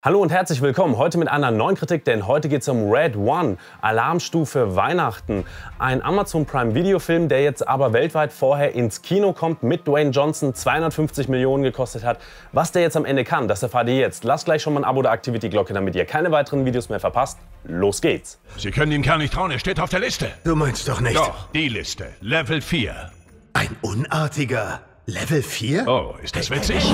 Hallo und herzlich willkommen. Heute mit einer neuen Kritik, denn heute geht es um Red One, Alarmstufe Weihnachten. Ein Amazon Prime Videofilm, der jetzt aber weltweit vorher ins Kino kommt, mit Dwayne Johnson 250 Millionen gekostet hat. Was der jetzt am Ende kann, das erfahrt ihr jetzt. Lasst gleich schon mal ein Abo aktiviert die glocke damit ihr keine weiteren Videos mehr verpasst. Los geht's. Sie können dem Kerl nicht trauen, er steht auf der Liste. Du meinst doch nicht. Doch, die Liste. Level 4. Ein Unartiger. Level 4? Oh, ist das witzig?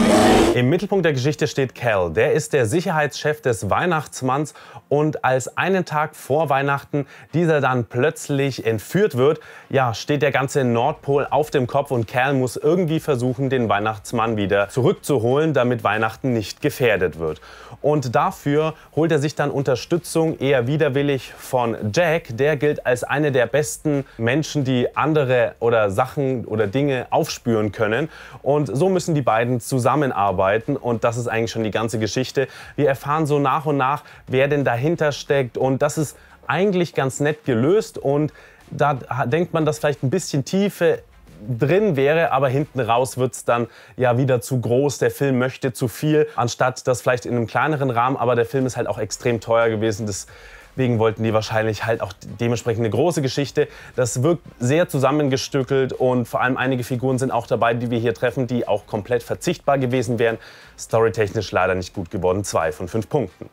Im Mittelpunkt der Geschichte steht Cal. Der ist der Sicherheitschef des Weihnachtsmanns und als einen Tag vor Weihnachten dieser dann plötzlich entführt wird, ja, steht der ganze Nordpol auf dem Kopf und Cal muss irgendwie versuchen, den Weihnachtsmann wieder zurückzuholen, damit Weihnachten nicht gefährdet wird. Und dafür holt er sich dann Unterstützung eher widerwillig von Jack. Der gilt als einer der besten Menschen, die andere oder Sachen oder Dinge aufspüren können sein. Und so müssen die beiden zusammenarbeiten und das ist eigentlich schon die ganze Geschichte. Wir erfahren so nach und nach, wer denn dahinter steckt und das ist eigentlich ganz nett gelöst und da denkt man, dass vielleicht ein bisschen Tiefe drin wäre, aber hinten raus wird es dann ja wieder zu groß. Der Film möchte zu viel, anstatt das vielleicht in einem kleineren Rahmen, aber der Film ist halt auch extrem teuer gewesen. Das Deswegen wollten die wahrscheinlich halt auch dementsprechend eine große Geschichte. Das wirkt sehr zusammengestückelt und vor allem einige Figuren sind auch dabei, die wir hier treffen, die auch komplett verzichtbar gewesen wären. Storytechnisch leider nicht gut geworden. Zwei von fünf Punkten.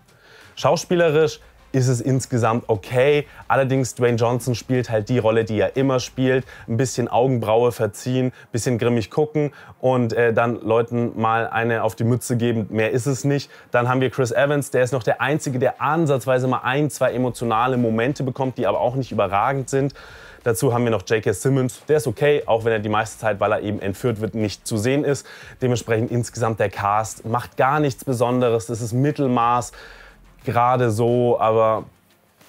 Schauspielerisch ist es insgesamt okay. Allerdings, Dwayne Johnson spielt halt die Rolle, die er immer spielt. Ein bisschen Augenbraue verziehen, ein bisschen grimmig gucken und äh, dann Leuten mal eine auf die Mütze geben. Mehr ist es nicht. Dann haben wir Chris Evans, der ist noch der Einzige, der ansatzweise mal ein, zwei emotionale Momente bekommt, die aber auch nicht überragend sind. Dazu haben wir noch J.K. Simmons. Der ist okay, auch wenn er die meiste Zeit, weil er eben entführt wird, nicht zu sehen ist. Dementsprechend insgesamt der Cast macht gar nichts Besonderes. Das ist Mittelmaß gerade so, aber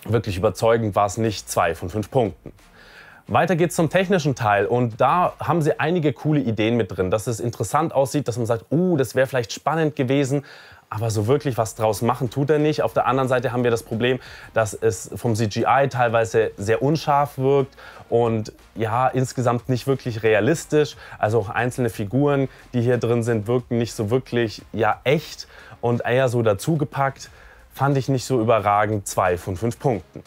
wirklich überzeugend war es nicht. Zwei von fünf Punkten. Weiter geht's zum technischen Teil und da haben sie einige coole Ideen mit drin, dass es interessant aussieht, dass man sagt, oh, uh, das wäre vielleicht spannend gewesen, aber so wirklich was draus machen tut er nicht. Auf der anderen Seite haben wir das Problem, dass es vom CGI teilweise sehr unscharf wirkt und ja, insgesamt nicht wirklich realistisch. Also auch einzelne Figuren, die hier drin sind, wirken nicht so wirklich ja echt und eher so dazugepackt fand ich nicht so überragend zwei von fünf Punkten.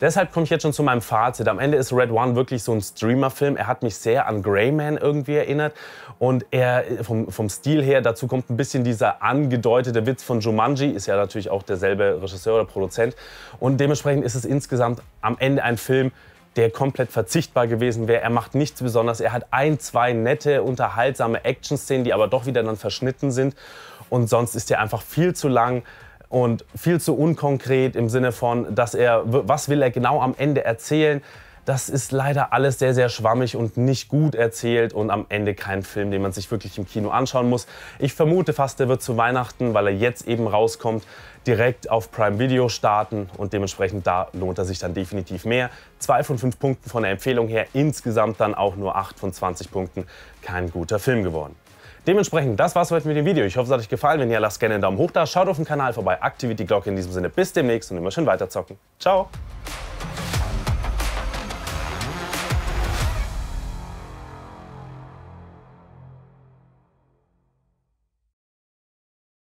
Deshalb komme ich jetzt schon zu meinem Fazit. Am Ende ist Red One wirklich so ein Streamer-Film. Er hat mich sehr an Greyman irgendwie erinnert. Und er vom, vom Stil her, dazu kommt ein bisschen dieser angedeutete Witz von Jumanji, ist ja natürlich auch derselbe Regisseur oder Produzent. Und dementsprechend ist es insgesamt am Ende ein Film, der komplett verzichtbar gewesen wäre. Er macht nichts Besonderes. Er hat ein, zwei nette, unterhaltsame Action-Szenen, die aber doch wieder dann verschnitten sind. Und sonst ist er einfach viel zu lang und viel zu unkonkret im Sinne von, dass er, was will er genau am Ende erzählen? Das ist leider alles sehr, sehr schwammig und nicht gut erzählt und am Ende kein Film, den man sich wirklich im Kino anschauen muss. Ich vermute fast, der wird zu Weihnachten, weil er jetzt eben rauskommt, direkt auf Prime Video starten und dementsprechend da lohnt er sich dann definitiv mehr. Zwei von fünf Punkten von der Empfehlung her, insgesamt dann auch nur acht von 20 Punkten. Kein guter Film geworden. Dementsprechend, das war's heute mit dem Video. Ich hoffe, es hat euch gefallen. Wenn ja, lasst gerne einen Daumen hoch da. Schaut auf den Kanal vorbei, aktiviert die Glocke in diesem Sinne. Bis demnächst und immer schön weiterzocken. Ciao!